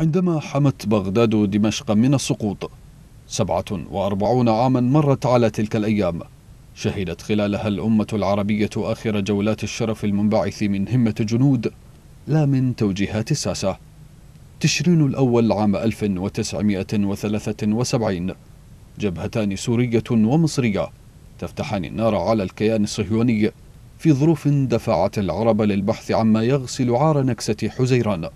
عندما حمت بغداد دمشق من السقوط 47 عاما مرت على تلك الأيام شهدت خلالها الأمة العربية آخر جولات الشرف المنبعث من همة جنود لا من توجيهات الساسة تشرين الأول عام 1973 جبهتان سورية ومصرية تفتحان النار على الكيان الصهيوني في ظروف دفعت العرب للبحث عما يغسل عار نكسة حزيران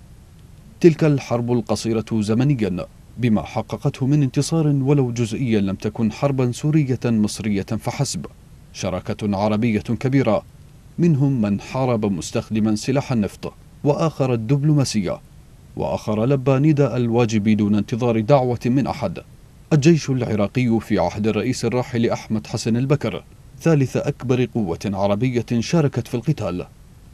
تلك الحرب القصيرة زمنيا بما حققته من انتصار ولو جزئيا لم تكن حربا سورية مصرية فحسب شراكة عربية كبيرة منهم من حارب مستخدما سلاح النفط وآخر الدبلوماسية وآخر لبى نداء الواجب دون انتظار دعوة من أحد الجيش العراقي في عهد الرئيس الراحل أحمد حسن البكر ثالث أكبر قوة عربية شاركت في القتال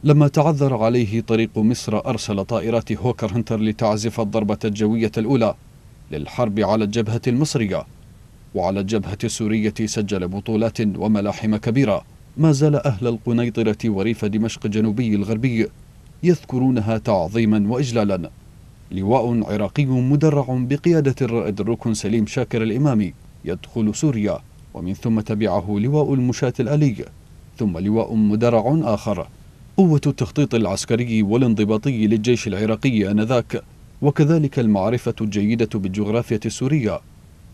لما تعذر عليه طريق مصر أرسل طائرات هوكر هنتر لتعزف الضربة الجوية الأولى للحرب على الجبهة المصرية وعلى الجبهة السورية سجل بطولات وملاحم كبيرة ما زال أهل القنيطرة وريف دمشق الجنوبي الغربي يذكرونها تعظيما وإجلالا لواء عراقي مدرع بقيادة الرائد الركن سليم شاكر الإمامي يدخل سوريا ومن ثم تبعه لواء المشاة الآلي ثم لواء مدرع آخر قوة التخطيط العسكري والانضباطي للجيش العراقي آنذاك وكذلك المعرفة الجيدة بالجغرافيا السورية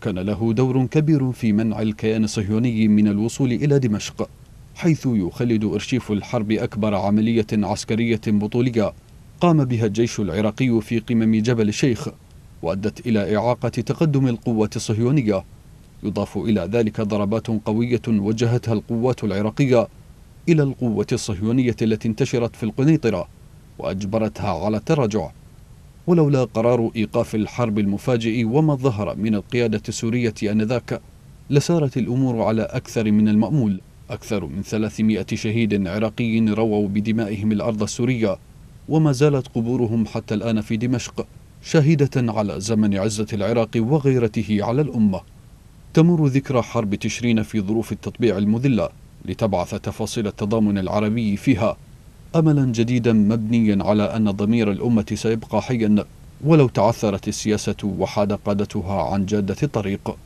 كان له دور كبير في منع الكيان الصهيوني من الوصول إلى دمشق حيث يخلد إرشيف الحرب أكبر عملية عسكرية بطولية قام بها الجيش العراقي في قمم جبل الشيخ وأدت إلى إعاقة تقدم القوات الصهيونية يضاف إلى ذلك ضربات قوية وجهتها القوات العراقية إلى القوة الصهيونية التي انتشرت في القنيطرة وأجبرتها على التراجع ولولا قرار إيقاف الحرب المفاجئ وما ظهر من القيادة السورية آنذاك لسارت الأمور على أكثر من المأمول أكثر من 300 شهيد عراقي رووا بدمائهم الأرض السورية وما زالت قبورهم حتى الآن في دمشق شاهدة على زمن عزة العراق وغيرته على الأمة تمر ذكرى حرب تشرين في ظروف التطبيع المذلة لتبعث تفاصيل التضامن العربي فيها املا جديدا مبنيا على ان ضمير الامه سيبقى حيا ولو تعثرت السياسه وحاد قادتها عن جاده الطريق